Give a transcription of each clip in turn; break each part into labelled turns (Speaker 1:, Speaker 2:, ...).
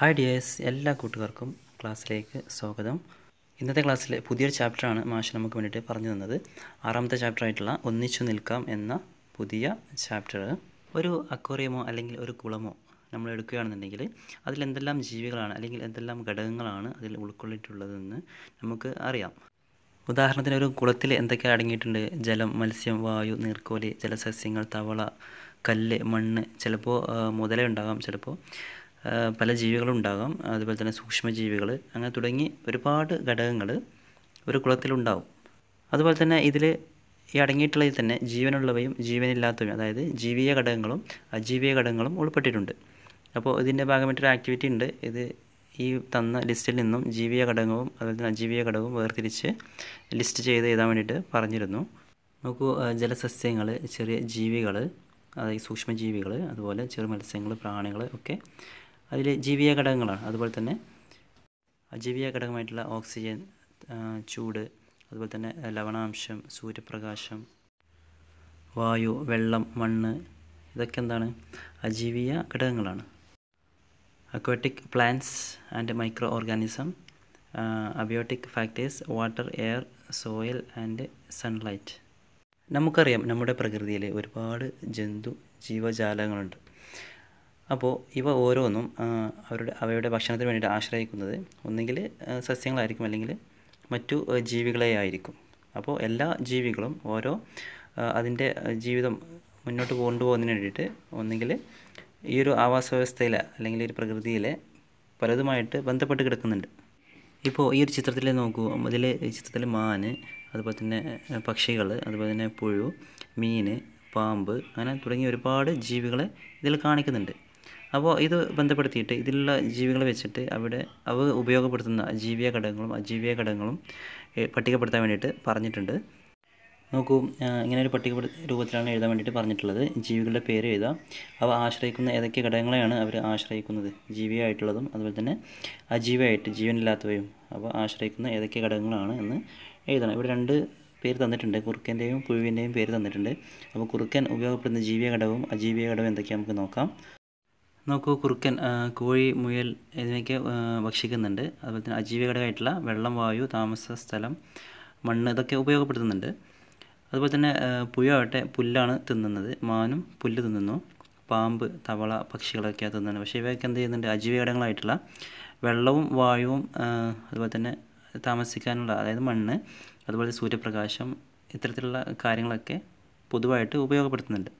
Speaker 1: hi dears എല്ലാ കൂട്ടുകാർക്കും ക്ലാസ്സിലേക്ക് സ്വാഗതം ഇന്നത്തെ ക്ലാസ്സിലെ പുതിയൊരു ചാപ്റ്ററാണ് മാഷ് നമുക്ക് വേണ്ടിയിട്ട് പറഞ്ഞു തന്നത് ആറാമത്തെ ചാപ്റ്റർ ആയിട്ടുള്ള ഒന്നിച്ചു നിൽക്കാം എന്ന പുതിയ ചാപ്റ്റർ ഒരു അക്വറിയമോ അല്ലെങ്കിൽ ഒരു കുളമോ നമ്മൾ എടുക്കുകയാണെന്നുണ്ടെങ്കിൽ അതിൽ എന്തെല്ലാം ജീവികളാണ് അല്ലെങ്കിൽ എന്തെല്ലാം ഘടകങ്ങളാണ് അതിൽ ഉൾക്കൊള്ളിയിട്ടുള്ളതെന്ന് നമുക്ക് അറിയാം ഉദാഹരണത്തിന് ഒരു കുളത്തിൽ എന്തൊക്കെ അടങ്ങിയിട്ടുണ്ട് ജലം മത്സ്യം വായു നീർക്കോലി ജലസസ്യങ്ങൾ തവള കല്ല് മണ്ണ് ചിലപ്പോൾ മുതല ഉണ്ടാകാം ചിലപ്പോൾ പല ജീവികളും ഉണ്ടാകാം അതുപോലെ തന്നെ സൂക്ഷ്മജീവികൾ അങ്ങനെ തുടങ്ങി ഒരുപാട് ഘടകങ്ങൾ ഒരു കുളത്തിലുണ്ടാവും അതുപോലെ തന്നെ ഇതിൽ ഈ അടങ്ങിയിട്ടുള്ളതിൽ തന്നെ ജീവനുള്ളവയും ജീവനില്ലാത്തവയും അതായത് ജീവിയ ഘടകങ്ങളും അജീവിയ ഘടകങ്ങളും ഉൾപ്പെട്ടിട്ടുണ്ട് അപ്പോൾ ഇതിൻ്റെ ഭാഗമായിട്ടൊരു ആക്ടിവിറ്റി ഉണ്ട് ഇത് ഈ തന്ന ലിസ്റ്റിൽ നിന്നും ജീവിയ ഘടകവും അതുപോലെ തന്നെ അജീവിയ ഘടകവും വേർതിരിച്ച് ലിസ്റ്റ് ചെയ്ത് എഴുതാൻ വേണ്ടിയിട്ട് പറഞ്ഞിരുന്നു നോക്കൂ ജലസസ്യങ്ങൾ ചെറിയ ജീവികൾ അതായത് സൂക്ഷ്മജീവികൾ അതുപോലെ ചെറു മത്സ്യങ്ങൾ പ്രാണികൾ ഒക്കെ അതിൽ ജീവിയ ഘടകങ്ങളാണ് അതുപോലെ തന്നെ അജീവിയ ഘടകമായിട്ടുള്ള ഓക്സിജൻ ചൂട് അതുപോലെ തന്നെ ലവണാംശം സൂര്യപ്രകാശം വായു വെള്ളം മണ്ണ് ഇതൊക്കെ എന്താണ് അജീവിയ ഘടകങ്ങളാണ് aquatic plants and micro organism abiotic factors water air soil and sunlight നമുക്കറിയാം നമ്മുടെ പ്രകൃതിയിൽ ഒരുപാട് ജന്തു ജീവജാലങ്ങളുണ്ട് അപ്പോൾ ഇവ ഓരോന്നും അവരുടെ അവയുടെ ഭക്ഷണത്തിന് വേണ്ടിയിട്ട് ആശ്രയിക്കുന്നത് ഒന്നെങ്കിൽ സസ്യങ്ങളായിരിക്കും അല്ലെങ്കിൽ മറ്റു ജീവികളെ ആയിരിക്കും അപ്പോൾ എല്ലാ ജീവികളും ഓരോ അതിൻ്റെ ജീവിതം മുന്നോട്ട് കൊണ്ടുപോകുന്നതിന് വേണ്ടിയിട്ട് ഒന്നെങ്കിൽ ഈ ഒരു ആവാസ വ്യവസ്ഥയിൽ അല്ലെങ്കിൽ ഒരു പ്രകൃതിയിലെ പലതുമായിട്ട് ബന്ധപ്പെട്ട് കിടക്കുന്നുണ്ട് ഇപ്പോൾ ഈ ഒരു ചിത്രത്തിൽ നോക്കൂ ഇതിൽ ചിത്രത്തിൽ മാന് അതുപോലെ തന്നെ പക്ഷികൾ അതുപോലെ തന്നെ പുഴു മീൻ പാമ്പ് അങ്ങനെ തുടങ്ങിയ ഒരുപാട് ജീവികളെ ഇതിൽ കാണിക്കുന്നുണ്ട് അപ്പോൾ ഇത് ബന്ധപ്പെടുത്തിയിട്ട് ഇതിലുള്ള ജീവികളെ വെച്ചിട്ട് അവിടെ അവ ഉപയോഗപ്പെടുത്തുന്ന ജീവിയ ഘടകങ്ങളും അജീവിയ ഘടകങ്ങളും പട്ടികപ്പെടുത്താൻ വേണ്ടിയിട്ട് പറഞ്ഞിട്ടുണ്ട് നോക്കൂ ഇങ്ങനെ ഒരു പട്ടിക രൂപത്തിലാണ് എഴുതാൻ വേണ്ടിയിട്ട് പറഞ്ഞിട്ടുള്ളത് ജീവികളുടെ പേര് എഴുതാം അവ ആശ്രയിക്കുന്ന ഏതൊക്കെ ഘടകങ്ങളെയാണ് അവർ ആശ്രയിക്കുന്നത് ജീവിയായിട്ടുള്ളതും അതുപോലെ തന്നെ അജീവിയായിട്ട് ജീവനില്ലാത്തവയും അവ ആശ്രയിക്കുന്ന ഏതൊക്കെ ഘടകങ്ങളാണ് എന്ന് എഴുതണം ഇവിടെ രണ്ട് പേര് തന്നിട്ടുണ്ട് കുറുക്കൻ്റെയും പുഴുവിൻ്റെയും പേര് തന്നിട്ടുണ്ട് അപ്പോൾ കുറുക്കൻ ഉപയോഗപ്പെടുന്ന ജീവിയ ഘടകവും അജീവിയ ഘടകവും എന്തൊക്കെയാണ് നമുക്ക് നോക്കാം നോക്കൂ കുറുക്കൻ കോഴി മുയൽ എന്നിവയ്ക്ക് ഭക്ഷിക്കുന്നുണ്ട് അതുപോലെ തന്നെ അജീവികടമായിട്ടുള്ള വെള്ളം വായു താമസ സ്ഥലം മണ്ണ് ഇതൊക്കെ ഉപയോഗപ്പെടുത്തുന്നുണ്ട് അതുപോലെ തന്നെ പുഴയാവട്ടെ പുല്ലാണ് തിന്നുന്നത് മാനും പുല്ല് തിന്നുന്നു പാമ്പ് തവള പക്ഷികളൊക്കെ തിന്നുന്നുണ്ട് പക്ഷേ ഇവയൊക്കെ എന്ത് ചെയ്യുന്നുണ്ട് അജീവികടങ്ങളായിട്ടുള്ള വെള്ളവും വായുവും അതുപോലെ തന്നെ താമസിക്കാനുള്ള അതായത് മണ്ണ് അതുപോലെ സൂര്യപ്രകാശം ഇത്തരത്തിലുള്ള കാര്യങ്ങളൊക്കെ പൊതുവായിട്ട് ഉപയോഗപ്പെടുത്തുന്നുണ്ട്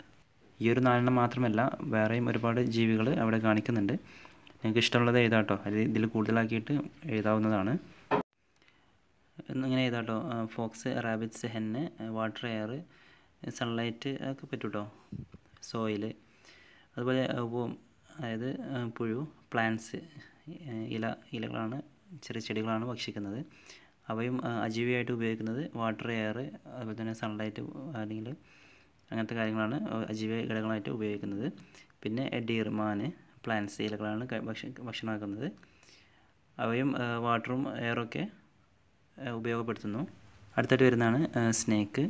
Speaker 1: ഈ ഒരു നാലെണ്ണം മാത്രമല്ല വേറെയും ഒരുപാട് ജീവികൾ അവിടെ കാണിക്കുന്നുണ്ട് നിങ്ങൾക്ക് ഇഷ്ടമുള്ളത് എഴുതാട്ടോ അതിൽ ഇതിൽ കൂടുതലാക്കിയിട്ട് എഴുതാവുന്നതാണ് ഇങ്ങനെ എഴുതാട്ടോ fox rabbits hen water air sunlight ഒക്കെ പറ്റൂട്ടോ സോയിൽ അതുപോലെ അതായത് പുഴു പ്ലാന്റ്സ് ഇല ഇലകളാണ് ചെറിയ ചെടികളാണ് ഭക്ഷിക്കുന്നത് അവയും അജീവിയായിട്ട് ഉപയോഗിക്കുന്നത് വാട്ടർ എയർ അതുപോലെ തന്നെ സൺലൈറ്റ് അല്ലെങ്കിൽ അങ്ങനത്തെ കാര്യങ്ങളാണ് അജീവ ഘടകങ്ങളായിട്ട് ഉപയോഗിക്കുന്നത് പിന്നെ ഡീർമാന് പ്ലാന്റ്സ് ഇലകളാണ് ഭക്ഷണമാക്കുന്നത് അവയും വാട്ടറും എയറൊക്കെ ഉപയോഗപ്പെടുത്തുന്നു അടുത്തായിട്ട് വരുന്നതാണ് സ്നേക്ക്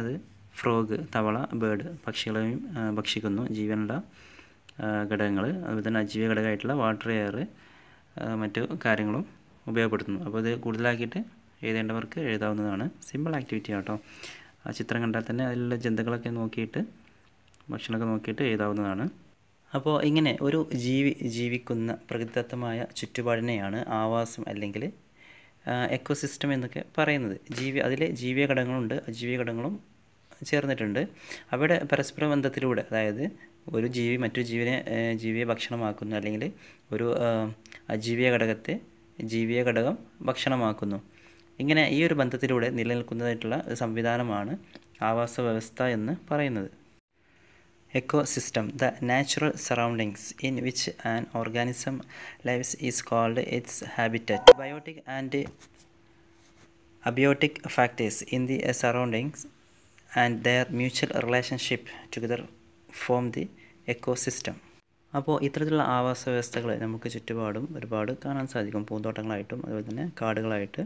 Speaker 1: അത് ഫ്രോഗ് തവള ബേർഡ് പക്ഷികളെയും ഭക്ഷിക്കുന്നു ജീവനുള്ള ഘടകങ്ങൾ അതുപോലെ തന്നെ അജീവ ഘടകമായിട്ടുള്ള വാട്ടർ എയർ മറ്റു കാര്യങ്ങളും ഉപയോഗപ്പെടുത്തുന്നു അപ്പോൾ ഇത് കൂടുതലാക്കിയിട്ട് എഴുതേണ്ടവർക്ക് എഴുതാവുന്നതാണ് സിമ്പിൾ ആക്ടിവിറ്റി ആട്ടോ ആ ചിത്രം കണ്ടാൽ തന്നെ അതിലുള്ള ജന്തുക്കളൊക്കെ നോക്കിയിട്ട് ഭക്ഷണമൊക്കെ നോക്കിയിട്ട് എഴുതാവുന്നതാണ് അപ്പോൾ ഇങ്ങനെ ഒരു ജീവി ജീവിക്കുന്ന പ്രകൃതിദത്തമായ ചുറ്റുപാടിനെയാണ് ആവാസം അല്ലെങ്കിൽ എക്കോസിസ്റ്റം എന്നൊക്കെ പറയുന്നത് ജീവി അതിലെ ജീവിയ ഘടകങ്ങളുണ്ട് അജീവിയ ഘടകങ്ങളും ചേർന്നിട്ടുണ്ട് അവിടെ പരസ്പര ബന്ധത്തിലൂടെ അതായത് ഒരു ജീവി മറ്റൊരു ജീവിനെ ജീവിയെ ഭക്ഷണമാക്കുന്നു അല്ലെങ്കിൽ ഒരു അജീവിയ ഘടകത്തെ ജീവിയ ഘടകം ഭക്ഷണമാക്കുന്നു ഇങ്ങനെ ഈ ഒരു ബന്ധത്തിലൂടെ നിലനിൽക്കുന്നതായിട്ടുള്ള സംവിധാനമാണ് ആവാസ വ്യവസ്ഥ എന്ന് പറയുന്നത് ecosystem the natural surroundings in which an organism lives is called its habitat biotic and abiotic factors in the surroundings and their mutual relationship together form the ecosystem അപ്പോൾ ഇത്തരത്തിലുള്ള ആവാസ വ്യവസ്ഥകൾ നമുക്ക് ചുറ്റുപാടും ഒരുപാട് കാണാൻ സാധിക്കും പൂന്തോട്ടങ്ങളായിട്ടും അതുപോലെ തന്നെ കാടുകളായിട്ട്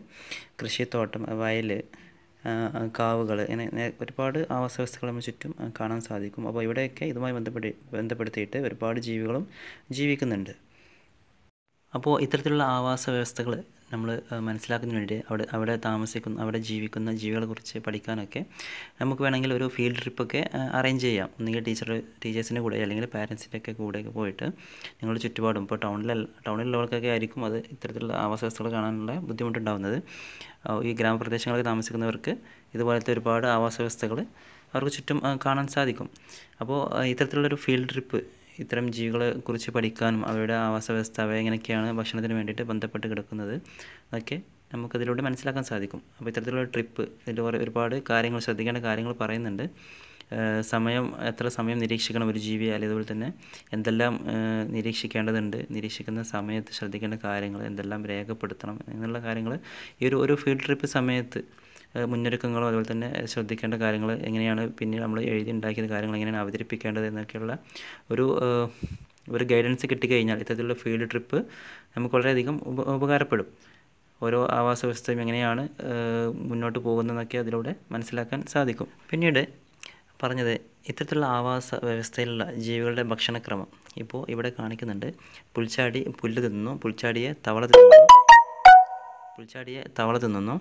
Speaker 1: കൃഷിത്തോട്ടം വയൽ കാവുകൾ ഇങ്ങനെ ഒരുപാട് ആവാസ വ്യവസ്ഥകൾ നമുക്ക് ചുറ്റും കാണാൻ സാധിക്കും അപ്പോൾ ഇവിടെയൊക്കെ ഇതുമായി ബന്ധപ്പെടു ബന്ധപ്പെടുത്തിയിട്ട് ഒരുപാട് ജീവികളും ജീവിക്കുന്നുണ്ട് അപ്പോൾ ഇത്തരത്തിലുള്ള ആവാസ വ്യവസ്ഥകൾ നമ്മൾ മനസ്സിലാക്കുന്നതിന് വേണ്ടി അവിടെ അവിടെ താമസിക്കുന്ന അവിടെ ജീവിക്കുന്ന ജീവികളെക്കുറിച്ച് പഠിക്കാനൊക്കെ നമുക്ക് വേണമെങ്കിൽ ഒരു ഫീൽഡ് ട്രിപ്പൊക്കെ അറേഞ്ച് ചെയ്യാം ഒന്നുകിൽ ടീച്ചർ ടീച്ചേഴ്സിൻ്റെ കൂടെ അല്ലെങ്കിൽ പാരൻസിൻ്റെ ഒക്കെ കൂടെയൊക്കെ പോയിട്ട് നിങ്ങൾ ചുറ്റുപാടും ഇപ്പോൾ ടൗണിലെ ടൗണിലുള്ളവർക്കൊക്കെ ആയിരിക്കും അത് ഇത്തരത്തിലുള്ള ആവാസ വ്യവസ്ഥകൾ കാണാനുള്ള ബുദ്ധിമുട്ടുണ്ടാകുന്നത് ഈ ഗ്രാമപ്രദേശങ്ങളിൽ താമസിക്കുന്നവർക്ക് ഇതുപോലത്തെ ഒരുപാട് ആവാസ വ്യവസ്ഥകൾ അവർക്ക് ചുറ്റും കാണാൻ സാധിക്കും അപ്പോൾ ഇത്തരത്തിലുള്ളൊരു ഫീൽഡ് ട്രിപ്പ് ഇത്തരം ജീവികളെ കുറിച്ച് പഠിക്കാനും ആവാസ വ്യവസ്ഥ അവ എങ്ങനെയൊക്കെയാണ് ഭക്ഷണത്തിന് വേണ്ടിയിട്ട് ബന്ധപ്പെട്ട് കിടക്കുന്നത് അതൊക്കെ നമുക്കതിലൂടെ മനസ്സിലാക്കാൻ സാധിക്കും അപ്പോൾ ഇത്തരത്തിലുള്ള ട്രിപ്പ് ഇതിൽ ഒരുപാട് കാര്യങ്ങൾ ശ്രദ്ധിക്കേണ്ട കാര്യങ്ങൾ പറയുന്നുണ്ട് സമയം എത്ര സമയം നിരീക്ഷിക്കണം ഒരു ജീവിയെ അല്ലെങ്കിൽ അതുപോലെ തന്നെ എന്തെല്ലാം നിരീക്ഷിക്കേണ്ടതുണ്ട് നിരീക്ഷിക്കുന്ന സമയത്ത് ശ്രദ്ധിക്കേണ്ട കാര്യങ്ങൾ എന്തെല്ലാം രേഖപ്പെടുത്തണം എന്നുള്ള കാര്യങ്ങൾ ഈ ഒരു ഒരു ഫീൽഡ് ട്രിപ്പ് സമയത്ത് മുന്നൊരുക്കങ്ങളും അതുപോലെ തന്നെ ശ്രദ്ധിക്കേണ്ട കാര്യങ്ങൾ എങ്ങനെയാണ് പിന്നെ നമ്മൾ എഴുതി ഉണ്ടാക്കിയത് കാര്യങ്ങൾ എങ്ങനെയാണ് അവതരിപ്പിക്കേണ്ടത് എന്നൊക്കെയുള്ള ഒരു ഒരു ഗൈഡൻസ് കിട്ടിക്കഴിഞ്ഞാൽ ഇത്തരത്തിലുള്ള ഫീൽഡ് ട്രിപ്പ് നമുക്ക് വളരെയധികം ഉപ ഉപകാരപ്പെടും ഓരോ ആവാസ വ്യവസ്ഥയും എങ്ങനെയാണ് മുന്നോട്ട് പോകുന്നതെന്നൊക്കെ അതിലൂടെ മനസ്സിലാക്കാൻ സാധിക്കും പിന്നീട് പറഞ്ഞത് ഇത്തരത്തിലുള്ള ആവാസ വ്യവസ്ഥയിലുള്ള ജീവികളുടെ ഭക്ഷണക്രമം ഇപ്പോൾ ഇവിടെ കാണിക്കുന്നുണ്ട് പുൽച്ചാടി പുല്ല് തിന്നുന്നു പുൽച്ചാടിയെ തവള തിന്നുന്നു പുൽച്ചാടിയെ തവള തിന്നുന്നു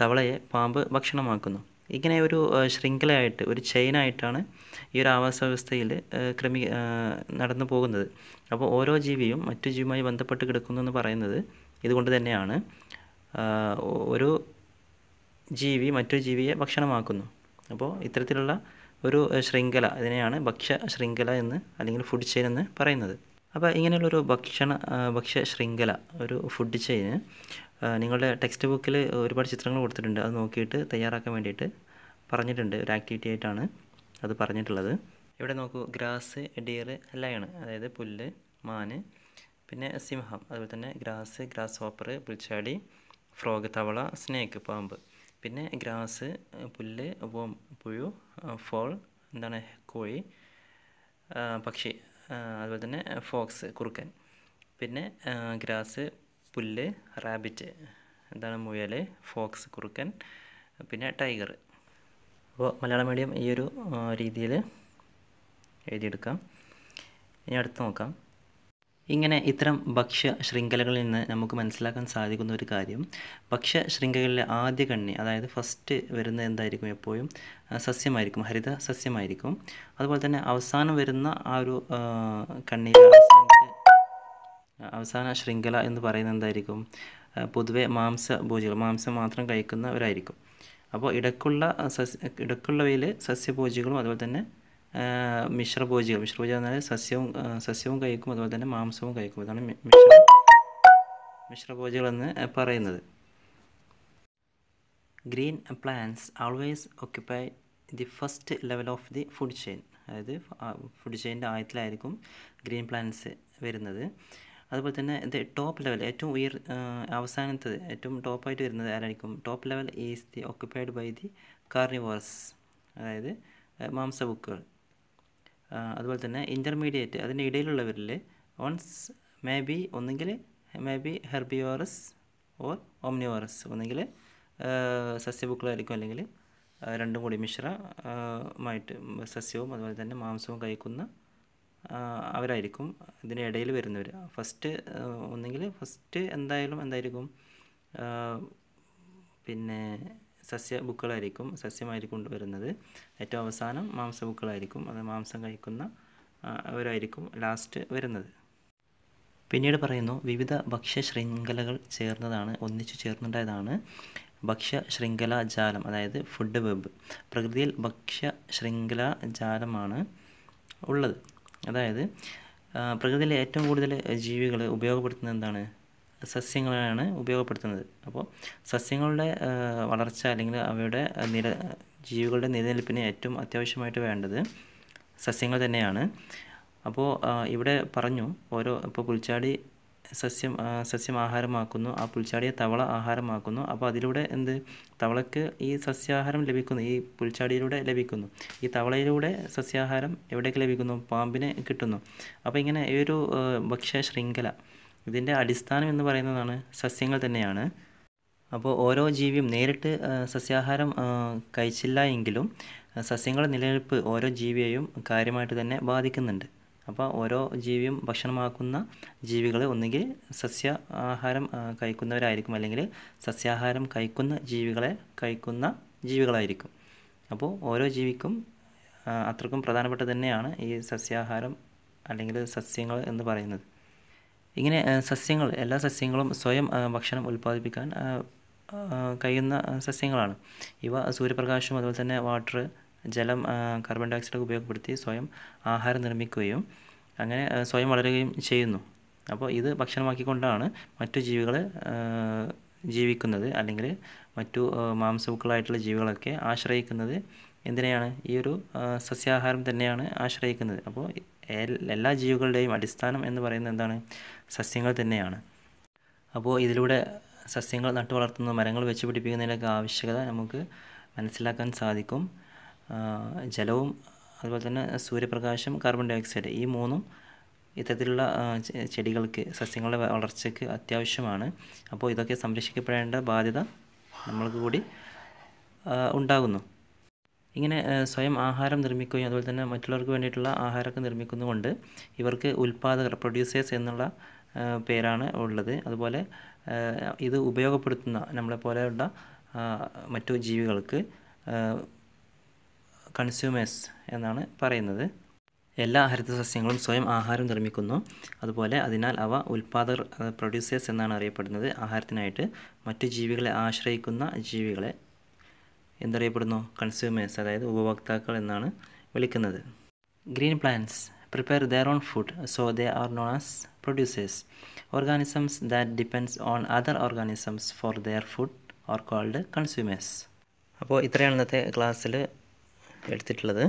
Speaker 1: തവളയെ പാമ്പ് ഭക്ഷണമാക്കുന്നു ഇങ്ങനെ ഒരു ശൃംഖലയായിട്ട് ഒരു ചെയിനായിട്ടാണ് ഈ ഒരു ആവാസ വ്യവസ്ഥയിൽ ക്രമീ നടന്നു പോകുന്നത് അപ്പോൾ ഓരോ ജീവിയും മറ്റു ജീവിയുമായി ബന്ധപ്പെട്ട് കിടക്കുന്നു എന്ന് പറയുന്നത് ഇതുകൊണ്ട് തന്നെയാണ് ഒരു ജീവി മറ്റൊരു ജീവിയെ ഭക്ഷണമാക്കുന്നു അപ്പോൾ ഇത്തരത്തിലുള്ള ഒരു ശൃംഖല ഇതിനെയാണ് ഭക്ഷ്യ ശൃംഖല എന്ന് അല്ലെങ്കിൽ ഫുഡ് ചെയിൻ എന്ന് പറയുന്നത് അപ്പോൾ ഇങ്ങനെയുള്ളൊരു ഭക്ഷണ ഭക്ഷ്യ ശൃംഖല ഒരു ഫുഡ് ചെയിന് നിങ്ങളുടെ ടെക്സ്റ്റ് ബുക്കിൽ ഒരുപാട് ചിത്രങ്ങൾ കൊടുത്തിട്ടുണ്ട് അത് നോക്കിയിട്ട് തയ്യാറാക്കാൻ വേണ്ടിയിട്ട് പറഞ്ഞിട്ടുണ്ട് ഒരു ആക്ടിവിറ്റി ആയിട്ടാണ് അത് പറഞ്ഞിട്ടുള്ളത് ഇവിടെ നോക്കൂ ഗ്രാസ് ഡിയർ ലയണ് അതായത് പുല്ല് മാന് പിന്നെ സിംഹം അതുപോലെ തന്നെ ഗ്രാസ് ഗ്രാസ് ഹോപ്പർ പുൽച്ചാടി ഫ്രോഗ് തവള സ്നേക്ക് പാമ്പ് പിന്നെ ഗ്രാസ് പുല്ല് ഓം പുഴു ഫോൾ എന്താണ് കോഴി പക്ഷി അതുപോലെ തന്നെ ഫോക്സ് കുറുക്കൻ പിന്നെ ഗ്രാസ് പുല്ല് റാബിറ്റ് എന്താണ് മുയൽ ഫോക്സ് കുറുക്കൻ പിന്നെ ടൈഗർ അപ്പോൾ മലയാള മീഡിയം ഈ ഒരു രീതിയിൽ എഴുതിയെടുക്കാം ഇനി അടുത്ത് നോക്കാം ഇങ്ങനെ ഇത്തരം ഭക്ഷ്യ ശൃംഖലകളിൽ നിന്ന് നമുക്ക് മനസ്സിലാക്കാൻ സാധിക്കുന്ന ഒരു കാര്യം ഭക്ഷ്യ ശൃംഖലകളിലെ ആദ്യ കണ്ണി അതായത് ഫസ്റ്റ് വരുന്ന എന്തായിരിക്കും എപ്പോഴും സസ്യമായിരിക്കും ഹരിത സസ്യമായിരിക്കും അതുപോലെ തന്നെ അവസാനം വരുന്ന ആ ഒരു കണ്ണിയിലെ അവസാന ശൃംഖല എന്ന് പറയുന്നത് എന്തായിരിക്കും പൊതുവെ മാംസഭോജികൾ മാംസം മാത്രം കഴിക്കുന്നവരായിരിക്കും അപ്പോൾ ഇടക്കുള്ള സസ്യ ഇടക്കുള്ളവയിൽ സസ്യഭോജികളും അതുപോലെ തന്നെ മിശ്രഭോജികൾ മിശ്രഭോജികൾ എന്നാൽ സസ്യവും സസ്യവും കഴിക്കും അതുപോലെ തന്നെ മാംസവും കഴിക്കും അതാണ് മിശ്ര മിശ്രഭോജികൾ എന്ന് പറയുന്നത് green plants always occupy the first level of the food chain അതായത് ഫുഡ് ചെയിൻ്റെ ആയത്തിലായിരിക്കും ഗ്രീൻ പ്ലാന്റ്സ് വരുന്നത് അതുപോലെ തന്നെ ഇത് ടോപ്പ് ലെവൽ ഏറ്റവും ഉയർ അവസാനത്തത് ഏറ്റവും ടോപ്പായിട്ട് വരുന്നത് ആരായിരിക്കും top level is the occupied by the carnivores അതായത് ബുക്കുകൾ അതുപോലെ തന്നെ ഇൻ്റർമീഡിയറ്റ് അതിൻ്റെ ഇടയിലുള്ളവരിൽ വൺസ് മേ ബി ഒന്നുകിൽ may be herbivorous or omnivorous ഒന്നുകിൽ സസ്യബുക്കുകളായിരിക്കും അല്ലെങ്കിൽ രണ്ടും കൂടി മിശ്രമായിട്ട് സസ്യവും അതുപോലെ തന്നെ മാംസവും കഴിക്കുന്ന അവരായിരിക്കും ഇതിനിടയിൽ ഇടയിൽ വരുന്നവർ ഫസ്റ്റ് ഒന്നെങ്കിൽ ഫസ്റ്റ് എന്തായാലും എന്തായിരിക്കും പിന്നെ സസ്യ ബുക്കുകളായിരിക്കും സസ്യമായിരിക്കും വരുന്നത് ഏറ്റവും അവസാനം മാംസ ബുക്കുകളായിരിക്കും അത് മാംസം കഴിക്കുന്ന അവരായിരിക്കും ലാസ്റ്റ് വരുന്നത് പിന്നീട് പറയുന്നു വിവിധ ഭക്ഷ്യ ശൃംഖലകൾ ചേർന്നതാണ് ഒന്നിച്ചു ചേർന്നുണ്ടായതാണ് ഭക്ഷ്യ ശൃംഖല ജാലം അതായത് ഫുഡ് വെബ് പ്രകൃതിയിൽ ഭക്ഷ്യ ശൃംഖല ജാലമാണ് ഉള്ളത് അതായത് പ്രകൃതിയിലെ ഏറ്റവും കൂടുതൽ ജീവികൾ ഉപയോഗപ്പെടുത്തുന്നത് എന്താണ് സസ്യങ്ങളെയാണ് ഉപയോഗപ്പെടുത്തുന്നത് അപ്പോൾ സസ്യങ്ങളുടെ വളർച്ച അല്ലെങ്കിൽ അവയുടെ നില ജീവികളുടെ നിലനിൽപ്പിന് ഏറ്റവും അത്യാവശ്യമായിട്ട് വേണ്ടത് സസ്യങ്ങൾ തന്നെയാണ് അപ്പോൾ ഇവിടെ പറഞ്ഞു ഓരോ ഇപ്പോൾ പുൽച്ചാടി സസ്യം സസ്യം ആഹാരമാക്കുന്നു ആ പുൽച്ചാടിയെ തവള ആഹാരമാക്കുന്നു അപ്പോൾ അതിലൂടെ എന്ത് തവളക്ക് ഈ സസ്യാഹാരം ലഭിക്കുന്നു ഈ പുൽച്ചാടിയിലൂടെ ലഭിക്കുന്നു ഈ തവളയിലൂടെ സസ്യാഹാരം എവിടേക്ക് ലഭിക്കുന്നു പാമ്പിനെ കിട്ടുന്നു അപ്പോൾ ഇങ്ങനെ ഈ ഒരു ഭക്ഷ്യ ശൃംഖല ഇതിൻ്റെ അടിസ്ഥാനം എന്ന് പറയുന്നതാണ് സസ്യങ്ങൾ തന്നെയാണ് അപ്പോൾ ഓരോ ജീവിയും നേരിട്ട് സസ്യാഹാരം കഴിച്ചില്ല എങ്കിലും സസ്യങ്ങളുടെ നിലനിൽപ്പ് ഓരോ ജീവിയെയും കാര്യമായിട്ട് തന്നെ ബാധിക്കുന്നുണ്ട് അപ്പോൾ ഓരോ ജീവിയും ഭക്ഷണമാക്കുന്ന ജീവികൾ ഒന്നുകിൽ സസ്യ ആഹാരം കഴിക്കുന്നവരായിരിക്കും അല്ലെങ്കിൽ സസ്യാഹാരം കഴിക്കുന്ന ജീവികളെ കഴിക്കുന്ന ജീവികളായിരിക്കും അപ്പോൾ ഓരോ ജീവിക്കും അത്രക്കും പ്രധാനപ്പെട്ട തന്നെയാണ് ഈ സസ്യാഹാരം അല്ലെങ്കിൽ സസ്യങ്ങൾ എന്ന് പറയുന്നത് ഇങ്ങനെ സസ്യങ്ങൾ എല്ലാ സസ്യങ്ങളും സ്വയം ഭക്ഷണം ഉൽപ്പാദിപ്പിക്കാൻ കഴിയുന്ന സസ്യങ്ങളാണ് ഇവ സൂര്യപ്രകാശം അതുപോലെ തന്നെ വാട്ടർ ജലം കാർബൺ ഡൈ ഓക്സൈഡ് ഉപയോഗപ്പെടുത്തി സ്വയം ആഹാരം നിർമ്മിക്കുകയും അങ്ങനെ സ്വയം വളരുകയും ചെയ്യുന്നു അപ്പോൾ ഇത് ഭക്ഷണമാക്കിക്കൊണ്ടാണ് മറ്റു ജീവികൾ ജീവിക്കുന്നത് അല്ലെങ്കിൽ മറ്റു മാംസവുക്കളായിട്ടുള്ള ജീവികളൊക്കെ ആശ്രയിക്കുന്നത് എന്തിനെയാണ് ഈ ഒരു സസ്യാഹാരം തന്നെയാണ് ആശ്രയിക്കുന്നത് അപ്പോൾ എല്ലാ ജീവികളുടെയും അടിസ്ഥാനം എന്ന് പറയുന്നത് എന്താണ് സസ്യങ്ങൾ തന്നെയാണ് അപ്പോൾ ഇതിലൂടെ സസ്യങ്ങൾ നട്ടു വളർത്തുന്ന മരങ്ങൾ വെച്ച് പിടിപ്പിക്കുന്നതിനൊക്കെ ആവശ്യകത നമുക്ക് മനസ്സിലാക്കാൻ സാധിക്കും ജലവും അതുപോലെ തന്നെ സൂര്യപ്രകാശം കാർബൺ ഡൈ ഓക്സൈഡ് ഈ മൂന്നും ഇത്തരത്തിലുള്ള ചെടികൾക്ക് സസ്യങ്ങളുടെ വളർച്ചയ്ക്ക് അത്യാവശ്യമാണ് അപ്പോൾ ഇതൊക്കെ സംരക്ഷിക്കപ്പെടേണ്ട ബാധ്യത നമ്മൾക്ക് കൂടി ഉണ്ടാകുന്നു ഇങ്ങനെ സ്വയം ആഹാരം നിർമ്മിക്കുകയും അതുപോലെ തന്നെ മറ്റുള്ളവർക്ക് വേണ്ടിയിട്ടുള്ള ആഹാരമൊക്കെ നിർമ്മിക്കുന്നതുകൊണ്ട് ഇവർക്ക് ഉൽപ്പാദകർ പ്രൊഡ്യൂസേഴ്സ് എന്നുള്ള പേരാണ് ഉള്ളത് അതുപോലെ ഇത് ഉപയോഗപ്പെടുത്തുന്ന നമ്മളെ പോലെയുള്ള മറ്റു ജീവികൾക്ക് കൺസ്യൂമേഴ്സ് എന്നാണ് പറയുന്നത് എല്ലാ സസ്യങ്ങളും സ്വയം ആഹാരം നിർമ്മിക്കുന്നു അതുപോലെ അതിനാൽ അവ ഉൽപാദകർ പ്രൊഡ്യൂസേഴ്സ് എന്നാണ് അറിയപ്പെടുന്നത് ആഹാരത്തിനായിട്ട് മറ്റു ജീവികളെ ആശ്രയിക്കുന്ന ജീവികളെ എന്തറിയപ്പെടുന്നു കൺസ്യൂമേഴ്സ് അതായത് ഉപഭോക്താക്കൾ എന്നാണ് വിളിക്കുന്നത് green plants prepare their own food so they are known as producers organisms that depends on other organisms for their food are called consumers അപ്പോൾ ഇത്രയാണ് ഇന്നത്തെ ക്ലാസ്സിൽ എടുത്തിട്ടുള്ളത്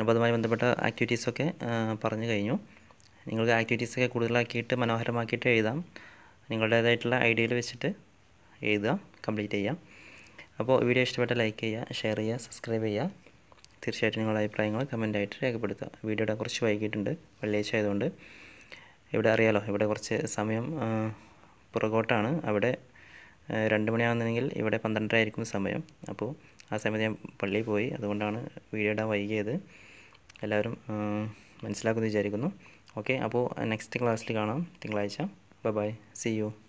Speaker 1: അപ്പോൾ അതുമായി ബന്ധപ്പെട്ട ആക്ടിവിറ്റീസൊക്കെ പറഞ്ഞു കഴിഞ്ഞു നിങ്ങൾക്ക് ആക്ടിവിറ്റീസൊക്കെ കൂടുതലാക്കിയിട്ട് മനോഹരമാക്കിയിട്ട് എഴുതാം നിങ്ങളുടേതായിട്ടുള്ള ഐഡിയയിൽ വെച്ചിട്ട് എഴുതുക കംപ്ലീറ്റ് ചെയ്യാം അപ്പോൾ വീഡിയോ ഇഷ്ടപ്പെട്ട ലൈക്ക് ചെയ്യുക ഷെയർ ചെയ്യുക സബ്സ്ക്രൈബ് ചെയ്യുക തീർച്ചയായിട്ടും നിങ്ങളുടെ അഭിപ്രായങ്ങൾ കമൻറ്റായിട്ട് രേഖപ്പെടുത്തുക വീഡിയോയുടെ കുറച്ച് വൈകിട്ടുണ്ട് വെള്ളിയാഴ്ച ആയതുകൊണ്ട് ഇവിടെ അറിയാലോ ഇവിടെ കുറച്ച് സമയം പുറകോട്ടാണ് അവിടെ രണ്ട് മണിയാകുന്നെങ്കിൽ ഇവിടെ പന്ത്രണ്ടര ആയിരിക്കും സമയം അപ്പോൾ ആ സമയത്ത് ഞാൻ പള്ളിയിൽ പോയി അതുകൊണ്ടാണ് വീഡിയോ ഇടാൻ വൈകിയത് എല്ലാവരും മനസ്സിലാക്കുമെന്ന് വിചാരിക്കുന്നു ഓക്കെ അപ്പോൾ നെക്സ്റ്റ് ക്ലാസ്സിൽ കാണാം തിങ്കളാഴ്ച ബൈ ബൈ സി യു